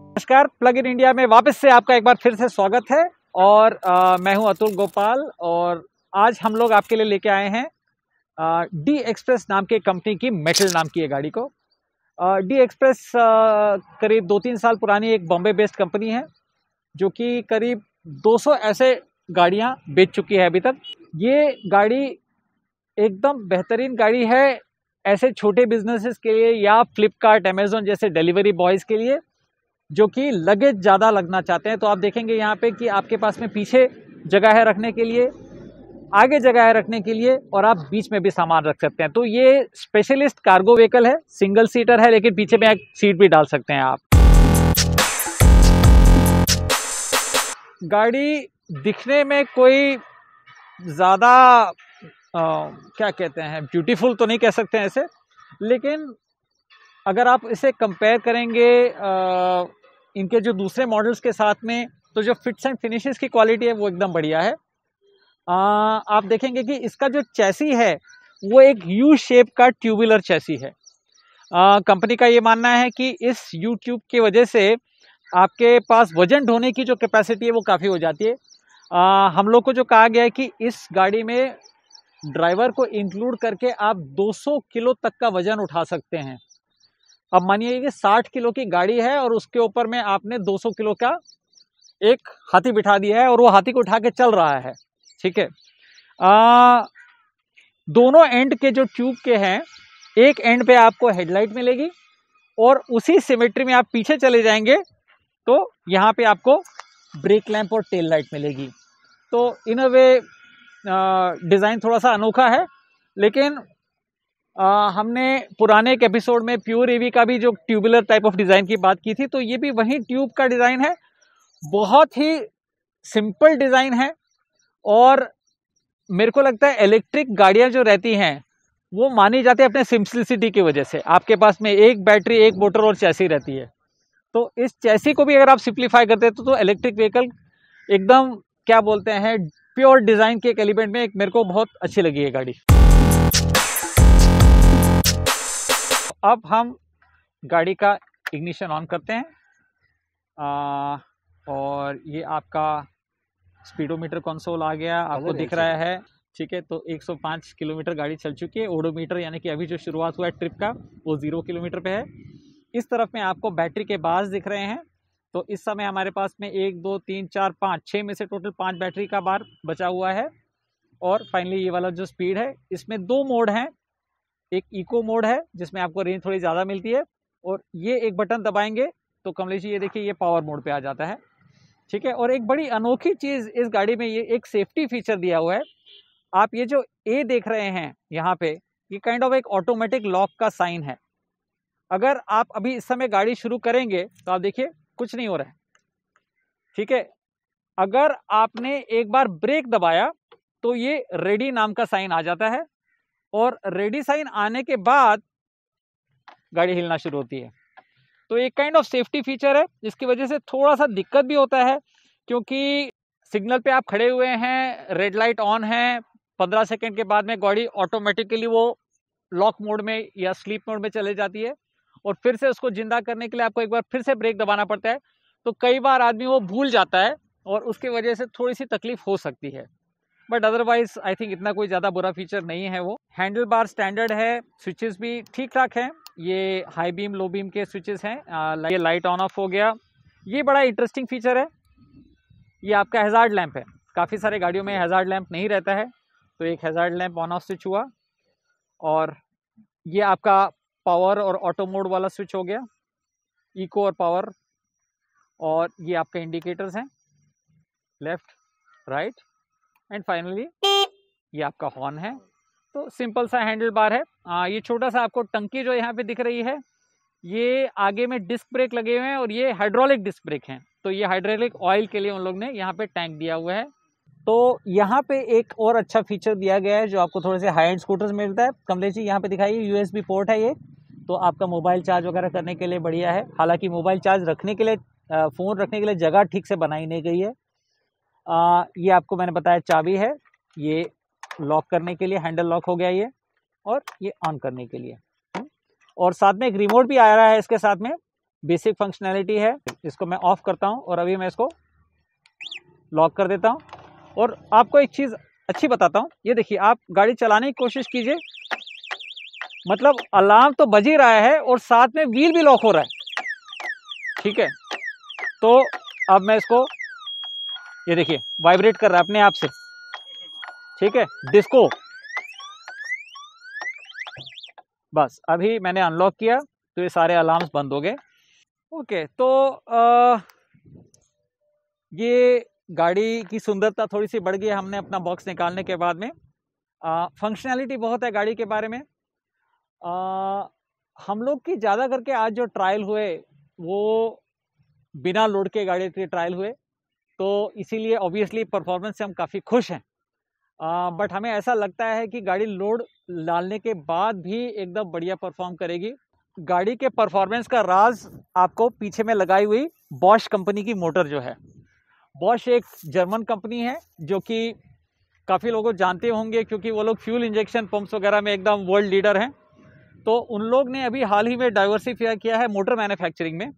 नमस्कार plug in India में वापस से आपका एक बार फिर से स्वागत है और आ, मैं हूं अतुल गोपाल और आज हम लोग आपके लिए लेके आए हैं डी एक्सप्रेस नाम के कंपनी की मेटल नाम की ये गाड़ी को डी एक्सप्रेस करीब दो तीन साल पुरानी एक बॉम्बे बेस्ड कंपनी है जो कि करीब 200 ऐसे गाड़ियां बेच चुकी है अभी तक ये गाड़ी एकदम बेहतरीन गाड़ी है ऐसे छोटे बिजनेसेस के लिए या फ्लिपकार्ट अमेजोन जैसे डिलीवरी बॉयज़ के लिए जो कि लगेज ज़्यादा लगना चाहते हैं तो आप देखेंगे यहाँ पे कि आपके पास में पीछे जगह है रखने के लिए आगे जगह है रखने के लिए और आप बीच में भी सामान रख सकते हैं तो ये स्पेशलिस्ट कार्गो व्हीकल है सिंगल सीटर है लेकिन पीछे में एक सीट भी डाल सकते हैं आप गाड़ी दिखने में कोई ज़्यादा क्या कहते हैं ब्यूटीफुल तो नहीं कह सकते हैं ऐसे लेकिन अगर आप इसे कंपेयर करेंगे आ, इनके जो दूसरे मॉडल्स के साथ में तो जो फिट्स एंड फिनिशेस की क्वालिटी है वो एकदम बढ़िया है आ, आप देखेंगे कि इसका जो चैसी है वो एक यू शेप का ट्यूबुलर चैसी है कंपनी का ये मानना है कि इस यू ट्यूब की वजह से आपके पास वजन ढोने की जो कैपेसिटी है वो काफ़ी हो जाती है आ, हम लोग को जो कहा गया है कि इस गाड़ी में ड्राइवर को इंक्लूड करके आप 200 किलो तक का वज़न उठा सकते हैं अब मानिए कि 60 किलो की गाड़ी है और उसके ऊपर में आपने 200 किलो का एक हाथी बिठा दिया है और वो हाथी को उठा के चल रहा है ठीक है दोनों एंड के जो ट्यूब के हैं एक एंड पे आपको हेडलाइट मिलेगी और उसी सिमेट्री में आप पीछे चले जाएंगे तो यहाँ पे आपको ब्रेक लैंप और टेल लाइट मिलेगी तो इन अ वे डिज़ाइन थोड़ा सा अनोखा है लेकिन आ, हमने पुराने एक एपिसोड में प्योर एवी का भी जो ट्यूबुलर टाइप ऑफ डिज़ाइन की बात की थी तो ये भी वही ट्यूब का डिज़ाइन है बहुत ही सिंपल डिज़ाइन है और मेरे को लगता है इलेक्ट्रिक गाड़ियाँ जो रहती हैं वो मानी जाती है अपने सिम्पलिसिटी की वजह से आपके पास में एक बैटरी एक मोटर और चैसी रहती है तो इस चैसी को भी अगर आप सिंप्लीफाई करते तो, तो इलेक्ट्रिक व्हीकल एकदम क्या बोलते हैं प्योर डिज़ाइन के एक एलिमेंट में एक मेरे को बहुत अच्छी लगी है गाड़ी अब हम गाड़ी का इग्निशन ऑन करते हैं आ, और ये आपका स्पीडोमीटर कंसोल आ गया आपको दिख रहा है ठीक है तो 105 किलोमीटर गाड़ी चल चुकी है ओडोमीटर यानी कि अभी जो शुरुआत हुआ है ट्रिप का वो ज़ीरो किलोमीटर पे है इस तरफ में आपको बैटरी के बाज दिख रहे हैं तो इस समय हमारे पास में एक दो तीन चार पाँच छः में से टोटल पाँच बैटरी का बार बचा हुआ है और फाइनली ये वाला जो स्पीड है इसमें दो मोड हैं एक इको मोड है जिसमें आपको रेंज थोड़ी ज़्यादा मिलती है और ये एक बटन दबाएंगे तो कमलेश जी ये देखिए ये पावर मोड पे आ जाता है ठीक है और एक बड़ी अनोखी चीज़ इस गाड़ी में ये एक सेफ्टी फीचर दिया हुआ है आप ये जो ए देख रहे हैं यहाँ पे ये काइंड ऑफ एक ऑटोमेटिक लॉक का साइन है अगर आप अभी इस समय गाड़ी शुरू करेंगे तो आप देखिए कुछ नहीं हो रहा है ठीक है अगर आपने एक बार ब्रेक दबाया तो ये रेडी नाम का साइन आ जाता है और रेडी साइन आने के बाद गाड़ी हिलना शुरू होती है तो एक काइंड ऑफ सेफ्टी फीचर है जिसकी वजह से थोड़ा सा दिक्कत भी होता है क्योंकि सिग्नल पे आप खड़े हुए हैं रेड लाइट ऑन है पंद्रह सेकेंड के बाद में गाड़ी ऑटोमेटिकली वो लॉक मोड में या स्लीप मोड में चले जाती है और फिर से उसको जिंदा करने के लिए आपको एक बार फिर से ब्रेक दबाना पड़ता है तो कई बार आदमी वो भूल जाता है और उसकी वजह से थोड़ी सी तकलीफ हो सकती है बट अदरवाइज आई थिंक इतना कोई ज़्यादा बुरा फीचर नहीं है वो हैंडल बार स्टैंडर्ड है स्विचेस भी ठीक ठाक हैं ये हाई बीम लो बीम के स्विचेस हैं ये लाइट ऑन ऑफ हो गया ये बड़ा इंटरेस्टिंग फीचर है ये आपका हेजार्ड लैंप है काफ़ी सारे गाड़ियों में हेजार्ड लैंप नहीं रहता है तो एक hazard lamp on off switch हुआ और ये आपका पावर और ऑटो मोड वाला स्विच हो गया इको और पावर और ये आपके इंडिकेटर्स हैं लेफ्ट राइट एंड फाइनली ये आपका हॉर्न है तो सिंपल सा हैंडल बार है आ, ये छोटा सा आपको टंकी जो यहाँ पे दिख रही है ये आगे में डिस्क ब्रेक लगे हुए हैं और ये हाइड्रोलिक डिस्क ब्रेक हैं तो ये हाइड्रोलिक ऑयल के लिए उन लोग ने यहाँ पे टैंक दिया हुआ है तो यहाँ पे एक और अच्छा फीचर दिया गया है जो आपको थोड़े से हाई एंड स्कूटर्स मिलता है कमलेश जी यहाँ पे दिखाइए यूएसबी पोर्ट है ये तो आपका मोबाइल चार्ज वगैरह करने के लिए बढ़िया है हालांकि मोबाइल चार्ज रखने के लिए फ़ोन रखने के लिए जगह ठीक से बनाई नहीं गई है आ, ये आपको मैंने बताया चाबी है ये लॉक करने के लिए हैंडल लॉक हो गया ये और ये ऑन करने के लिए और साथ में एक रिमोट भी आ रहा है इसके साथ में बेसिक फंक्शनैलिटी है इसको मैं ऑफ़ करता हूँ और अभी मैं इसको लॉक कर देता हूँ और आपको एक चीज़ अच्छी बताता हूँ ये देखिए आप गाड़ी चलाने की कोशिश कीजिए मतलब अलार्म तो बज ही रहा है और साथ में व्हील भी लॉक हो रहा है ठीक है तो अब मैं इसको ये देखिए वाइब्रेट कर रहा है अपने आप से ठीक है डिस्को बस अभी मैंने अनलॉक किया तो ये सारे अलार्म्स बंद हो गए ओके तो आ, ये गाड़ी की सुंदरता थोड़ी सी बढ़ गई हमने अपना बॉक्स निकालने के बाद में फंक्शनैलिटी बहुत है गाड़ी के बारे में आ, हम लोग की ज़्यादा करके आज जो ट्रायल हुए वो बिना लोड के गाड़ी के ट्रायल हुए तो इसीलिए ऑब्वियसली परफॉर्मेंस से हम काफ़ी खुश हैं बट हमें ऐसा लगता है कि गाड़ी लोड डालने के बाद भी एकदम बढ़िया परफॉर्म करेगी गाड़ी के परफॉर्मेंस का राज आपको पीछे में लगाई हुई बॉश कंपनी की मोटर जो है बॉश एक जर्मन कंपनी है जो कि काफ़ी लोगों जानते होंगे क्योंकि वो लोग फ्यूल इंजेक्शन पंप्स वगैरह में एकदम वर्ल्ड लीडर हैं तो उन लोग ने अभी हाल ही में डाइवर्सिफाई किया है मोटर मैन्युफैक्चरिंग में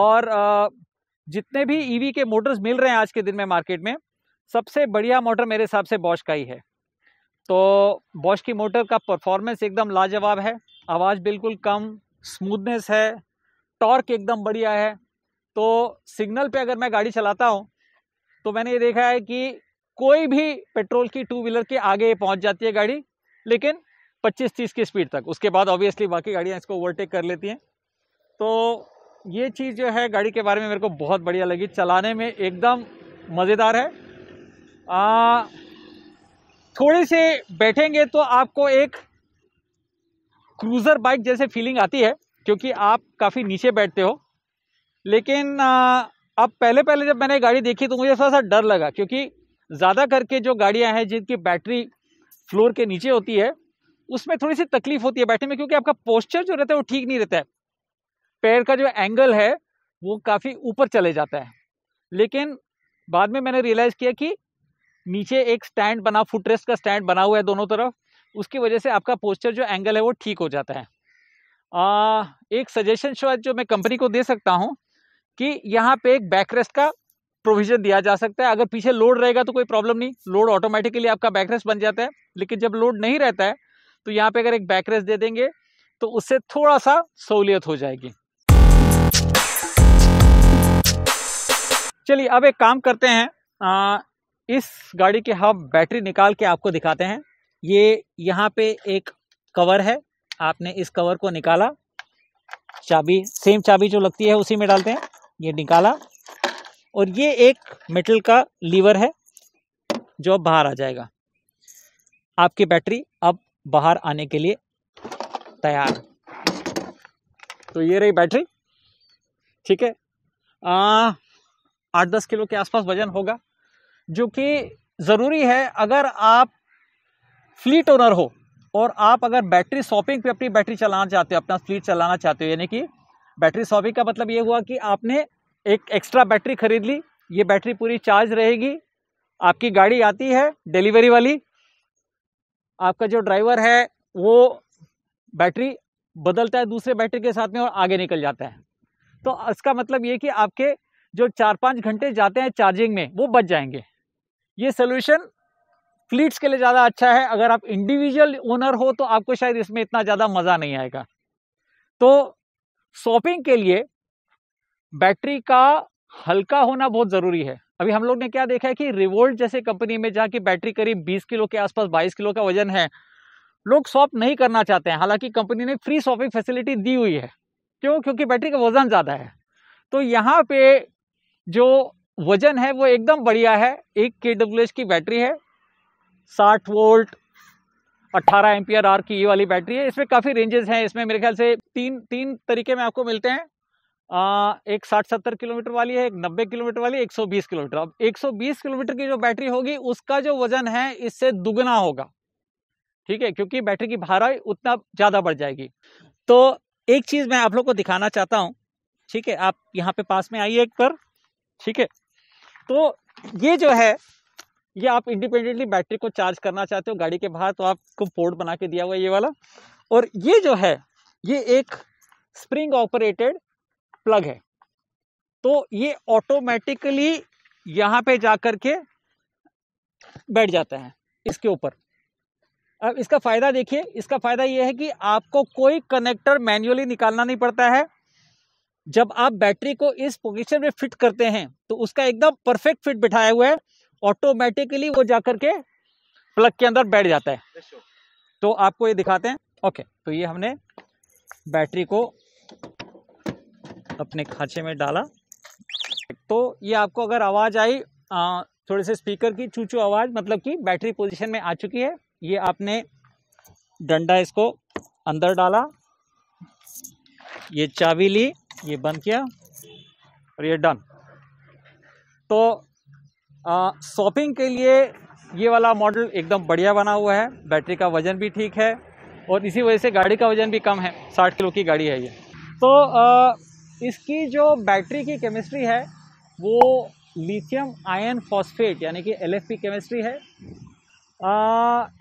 और जितने भी ईवी e के मोटर्स मिल रहे हैं आज के दिन में मार्केट में सबसे बढ़िया मोटर मेरे हिसाब से बॉश का ही है तो बॉश की मोटर का परफॉर्मेंस एकदम लाजवाब है आवाज़ बिल्कुल कम स्मूथनेस है टॉर्क एकदम बढ़िया है तो सिग्नल पे अगर मैं गाड़ी चलाता हूँ तो मैंने ये देखा है कि कोई भी पेट्रोल की टू व्हीलर के आगे पहुँच जाती है गाड़ी लेकिन पच्चीस तीस की स्पीड तक उसके बाद ऑब्वियसली बाकी गाड़ियाँ इसको ओवरटेक कर लेती हैं तो ये चीज़ जो है गाड़ी के बारे में मेरे को बहुत बढ़िया लगी चलाने में एकदम मज़ेदार है आ, थोड़े से बैठेंगे तो आपको एक क्रूज़र बाइक जैसे फीलिंग आती है क्योंकि आप काफ़ी नीचे बैठते हो लेकिन अब पहले पहले जब मैंने गाड़ी देखी तो मुझे थोड़ा सा डर लगा क्योंकि ज़्यादा करके जो गाड़ियां हैं जिनकी बैटरी फ्लोर के नीचे होती है उसमें थोड़ी सी तकलीफ होती है बैठने में क्योंकि आपका पोस्चर जो रहता है वो ठीक नहीं रहता है पैर का जो एंगल है वो काफ़ी ऊपर चले जाता है लेकिन बाद में मैंने रियलाइज़ किया कि नीचे एक स्टैंड बना फुट रेस्ट का स्टैंड बना हुआ है दोनों तरफ उसकी वजह से आपका पोस्चर जो एंगल है वो ठीक हो जाता है आ, एक सजेशन शायद जो मैं कंपनी को दे सकता हूँ कि यहाँ पे एक बैकरेस्ट का प्रोविजन दिया जा सकता है अगर पीछे लोड रहेगा तो कोई प्रॉब्लम नहीं लोड ऑटोमेटिकली आपका बैकरेस्ट बन जाता है लेकिन जब लोड नहीं रहता है तो यहाँ पे अगर एक बैक रेस दे देंगे तो उससे थोड़ा सा सहूलियत हो जाएगी चलिए अब एक काम करते हैं आ, इस गाड़ी के हम हाँ बैटरी निकाल के आपको दिखाते हैं ये यहाँ पे एक कवर है आपने इस कवर को निकाला चाबी सेम चाबी जो लगती है उसी में डालते हैं ये निकाला और ये एक मेटल का लीवर है जो अब बाहर आ जाएगा आपकी बैटरी अब बाहर आने के लिए तैयार तो ये रही बैटरी ठीक है आठ दस किलो के आसपास वजन होगा जो कि ज़रूरी है अगर आप फ्लीट ओनर हो और आप अगर बैटरी शॉपिंग पे अपनी बैटरी चलाना चाहते हो अपना फ्लीट चलाना चाहते हो यानी कि बैटरी शॉपिंग का मतलब ये हुआ कि आपने एक एक्स्ट्रा बैटरी खरीद ली ये बैटरी पूरी चार्ज रहेगी आपकी गाड़ी आती है डिलीवरी वाली आपका जो ड्राइवर है वो बैटरी बदलता है दूसरे बैटरी के साथ में और आगे निकल जाता है तो इसका मतलब ये कि आपके जो चार पाँच घंटे जाते हैं चार्जिंग में वो बच जाएंगे ये सोल्यूशन फ्लीट्स के लिए ज़्यादा अच्छा है अगर आप इंडिविजुअल ओनर हो तो आपको शायद इसमें इतना ज़्यादा मज़ा नहीं आएगा तो शॉपिंग के लिए बैटरी का हल्का होना बहुत ज़रूरी है अभी हम लोग ने क्या देखा है कि रिवोल्ट जैसे कंपनी में जहाँ की बैटरी करीब 20 किलो के आसपास 22 किलो का वजन है लोग शॉप नहीं करना चाहते हैं हालांकि कंपनी ने फ्री शॉपिंग फैसिलिटी दी हुई है क्यों क्योंकि बैटरी का वजन ज़्यादा है तो यहाँ पे जो वजन है वो एकदम बढ़िया है एक के डब्ल्यू की बैटरी है साठ वोल्ट 18 एम्पियर आर की ये वाली बैटरी है इसमें काफ़ी रेंजेस हैं इसमें मेरे ख्याल से तीन तीन तरीके में आपको मिलते हैं आ, एक साठ सत्तर किलोमीटर वाली है एक नब्बे किलोमीटर वाली एक सौ बीस किलोमीटर अब एक सौ बीस किलोमीटर की जो बैटरी होगी उसका जो वजन है इससे दुगना होगा ठीक है क्योंकि बैटरी की भारा उतना ज़्यादा बढ़ जाएगी तो एक चीज़ मैं आप लोग को दिखाना चाहता हूँ ठीक है आप यहाँ पे पास में आइए एक पर ठीक है तो ये जो है ये आप इंडिपेंडेंटली बैटरी को चार्ज करना चाहते हो गाड़ी के बाहर तो आपको पोर्ट बना के दिया हुआ ये वाला और ये जो है ये एक स्प्रिंग ऑपरेटेड प्लग है तो ये ऑटोमेटिकली यहाँ पे जा कर के बैठ जाता है इसके ऊपर अब इसका फ़ायदा देखिए इसका फ़ायदा ये है कि आपको कोई कनेक्टर मैन्युअली निकालना नहीं पड़ता है जब आप बैटरी को इस पोजीशन में फिट करते हैं तो उसका एकदम परफेक्ट फिट बिठाया हुआ है ऑटोमेटिकली वो जा के प्लग के अंदर बैठ जाता है तो आपको ये दिखाते हैं ओके तो ये हमने बैटरी को अपने खाँचे में डाला तो ये आपको अगर आवाज़ आई थोड़े से स्पीकर की चूचू आवाज़ मतलब कि बैटरी पोजीशन में आ चुकी है ये आपने डंडा इसको अंदर डाला ये चाबी ली ये बंद किया और ये डन तो शॉपिंग के लिए ये वाला मॉडल एकदम बढ़िया बना हुआ है बैटरी का वज़न भी ठीक है और इसी वजह से गाड़ी का वज़न भी कम है साठ किलो की गाड़ी है ये तो आ, इसकी जो बैटरी की केमिस्ट्री है वो लिथियम आयन फॉस्फेट यानी कि एल केमिस्ट्री है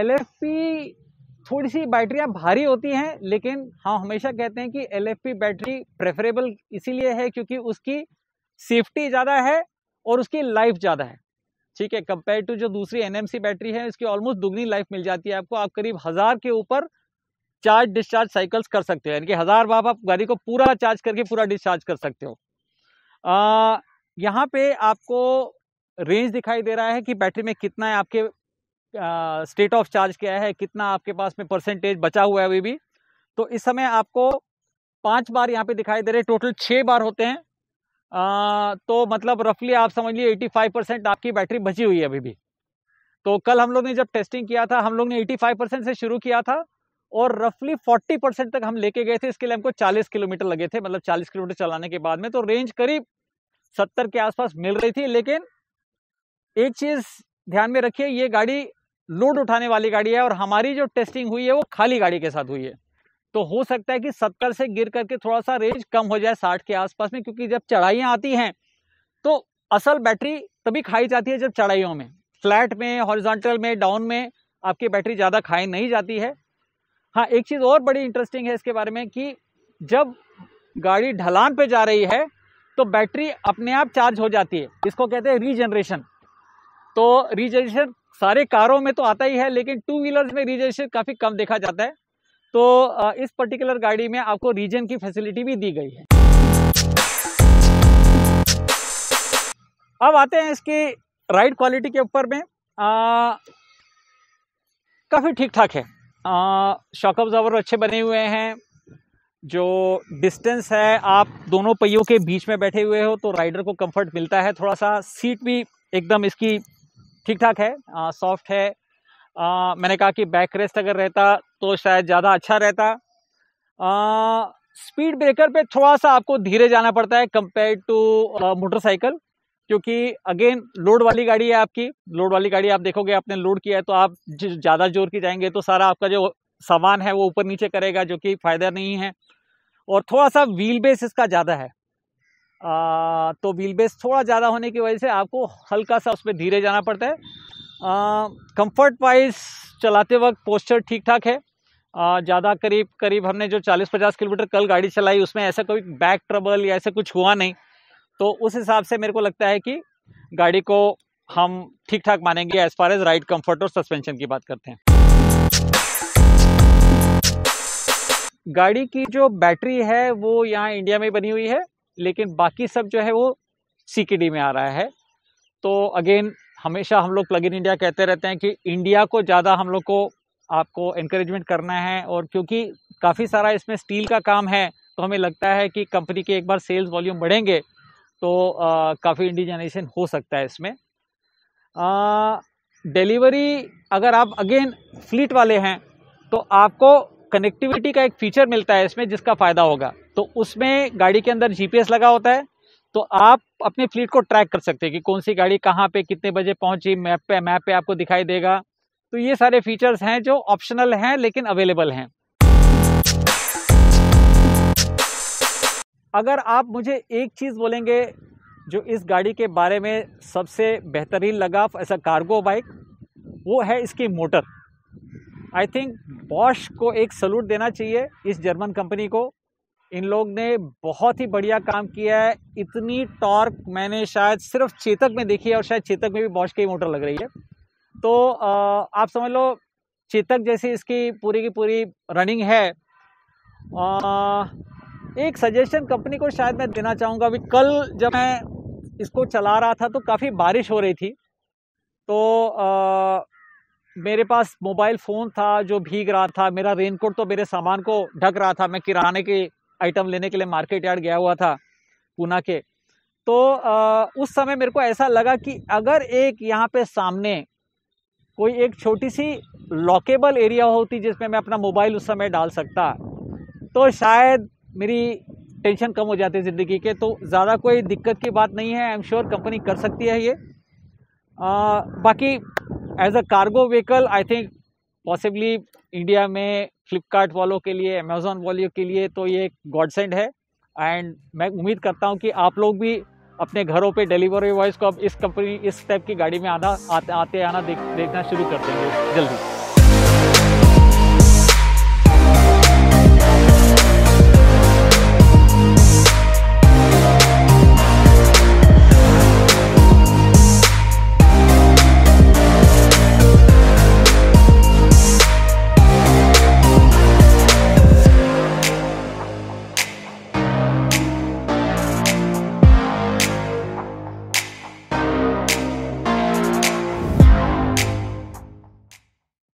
एल थोड़ी सी बैटरियाँ भारी होती हैं लेकिन हम हाँ हमेशा कहते हैं कि एल बैटरी प्रेफरेबल इसीलिए है क्योंकि उसकी सेफ्टी ज़्यादा है और उसकी लाइफ ज़्यादा है ठीक है कंपेयर टू जो दूसरी एन बैटरी है इसकी ऑलमोस्ट दुगनी लाइफ मिल जाती है आपको आप करीब हज़ार के ऊपर चार्ज डिस्चार्ज साइकिल्स कर सकते हो यानी कि हज़ार बार आप गाड़ी को पूरा चार्ज करके पूरा डिस्चार्ज कर सकते हो यहाँ पे आपको रेंज दिखाई दे रहा है कि बैटरी में कितना है आपके स्टेट ऑफ चार्ज क्या है कितना आपके पास में परसेंटेज बचा हुआ है अभी भी तो इस समय आपको पांच बार यहाँ पे दिखाई दे रहे टोटल छः बार होते हैं आ, तो मतलब रफली आप समझिए लिए परसेंट आपकी बैटरी बची हुई है अभी भी तो कल हम लोग ने जब टेस्टिंग किया था हम लोग ने 85 परसेंट से शुरू किया था और रफली 40 परसेंट तक हम लेके गए थे इसके लिए हमको 40 किलोमीटर लगे थे मतलब 40 किलोमीटर चलाने के बाद में तो रेंज करीब 70 के आसपास मिल रही थी लेकिन एक चीज़ ध्यान में रखिए ये गाड़ी लोड उठाने वाली गाड़ी है और हमारी जो टेस्टिंग हुई है वो खाली गाड़ी के साथ हुई है तो हो सकता है कि सत्तर से गिर करके थोड़ा सा रेंज कम हो जाए साठ के आसपास में क्योंकि जब चढ़ाइयाँ आती हैं तो असल बैटरी तभी खाई जाती है जब चढ़ाइयों में फ्लैट में हॉरिजॉन्टल में डाउन में आपकी बैटरी ज़्यादा खाई नहीं जाती है हाँ एक चीज़ और बड़ी इंटरेस्टिंग है इसके बारे में कि जब गाड़ी ढलान पे जा रही है तो बैटरी अपने आप चार्ज हो जाती है इसको कहते हैं रीजनरेशन तो रीजनरेशन सारे कारों में तो आता ही है लेकिन टू व्हीलर्स में रीजनरेशन काफ़ी कम देखा जाता है तो इस पर्टिकुलर गाड़ी में आपको रीजन की फैसिलिटी भी दी गई है अब आते हैं इसकी राइड क्वालिटी के ऊपर में काफ़ी ठीक ठाक है शॉक ऑब्जर्वर अच्छे बने हुए हैं जो डिस्टेंस है आप दोनों पहियों के बीच में बैठे हुए हो तो राइडर को कंफर्ट मिलता है थोड़ा सा सीट भी एकदम इसकी ठीक ठाक है सॉफ्ट है आ, मैंने कहा कि बैक रेस्ट अगर रहता तो शायद ज़्यादा अच्छा रहता आ, स्पीड ब्रेकर पे थोड़ा सा आपको धीरे जाना पड़ता है कंपेयर टू मोटरसाइकिल क्योंकि अगेन लोड वाली गाड़ी है आपकी लोड वाली गाड़ी आप देखोगे आपने लोड किया है तो आप ज़्यादा जोर की जाएंगे तो सारा आपका जो सामान है वो ऊपर नीचे करेगा जो कि फ़ायदा नहीं है और थोड़ा सा व्हील बेस इसका ज़्यादा है आ, तो व्हील बेस थोड़ा ज़्यादा होने की वजह से आपको हल्का सा उसमें धीरे जाना पड़ता है कंफर्ट वाइज चलाते वक्त पोस्चर ठीक ठाक है ज़्यादा करीब करीब हमने जो 40-50 किलोमीटर कल गाड़ी चलाई उसमें ऐसा कोई बैक ट्रबल या ऐसा कुछ हुआ नहीं तो उस हिसाब से मेरे को लगता है कि गाड़ी को हम ठीक ठाक मानेंगे as far as ride comfort और सस्पेंशन की बात करते हैं गाड़ी की जो बैटरी है वो यहाँ इंडिया में बनी हुई है लेकिन बाकी सब जो है वो सी में आ रहा है तो अगेन हमेशा हम लोग प्लग इन इंडिया कहते रहते हैं कि इंडिया को ज़्यादा हम लोग को आपको इनक्रेजमेंट करना है और क्योंकि काफ़ी सारा इसमें स्टील का काम है तो हमें लगता है कि कंपनी के एक बार सेल्स वॉल्यूम बढ़ेंगे तो काफ़ी इंडिजनाइजेशन हो सकता है इसमें डिलीवरी अगर आप अगेन फ्लीट वाले हैं तो आपको कनेक्टिविटी का एक फीचर मिलता है इसमें जिसका फ़ायदा होगा तो उसमें गाड़ी के अंदर जीपीएस लगा होता है तो आप अपने फ्लीट को ट्रैक कर सकते हैं कि कौन सी गाड़ी कहाँ पे कितने बजे पहुँची मैप पे मैप पे आपको दिखाई देगा तो ये सारे फीचर्स हैं जो ऑप्शनल हैं लेकिन अवेलेबल हैं अगर आप मुझे एक चीज़ बोलेंगे जो इस गाड़ी के बारे में सबसे बेहतरीन लगा ऐसा कार्गो बाइक वो है इसकी मोटर आई थिंक बॉश को एक सलूट देना चाहिए इस जर्मन कंपनी को इन लोग ने बहुत ही बढ़िया काम किया है इतनी टॉर्क मैंने शायद सिर्फ चेतक में देखी है और शायद चेतक में भी बॉश की मोटर लग रही है तो आप समझ लो चेतक जैसी इसकी पूरी की पूरी रनिंग है आ, एक सजेशन कंपनी को शायद मैं देना चाहूँगा अभी कल जब मैं इसको चला रहा था तो काफ़ी बारिश हो रही थी तो आ, मेरे पास मोबाइल फ़ोन था जो भीग रहा था मेरा रेनकोट तो मेरे सामान को ढक रहा था मैं किराने के आइटम लेने के लिए मार्केट यार्ड गया हुआ था पूना के तो आ, उस समय मेरे को ऐसा लगा कि अगर एक यहाँ पे सामने कोई एक छोटी सी लॉकेबल एरिया होती जिसमें मैं अपना मोबाइल उस समय डाल सकता तो शायद मेरी टेंशन कम हो जाती है ज़िंदगी के तो ज़्यादा कोई दिक्कत की बात नहीं है आई एम श्योर कंपनी कर सकती है ये आ, बाकी as a cargo vehicle I think possibly India में फ्लिपकार्ट वालों के लिए अमेज़ोन वालों के लिए तो ये एक गॉड सेंड है एंड मैं उम्मीद करता हूँ कि आप लोग भी अपने घरों पे डिलीवरी बॉयज़ को अब इस कंपनी इस टाइप की गाड़ी में आना आते आते आना देख, देखना शुरू कर देंगे जल्दी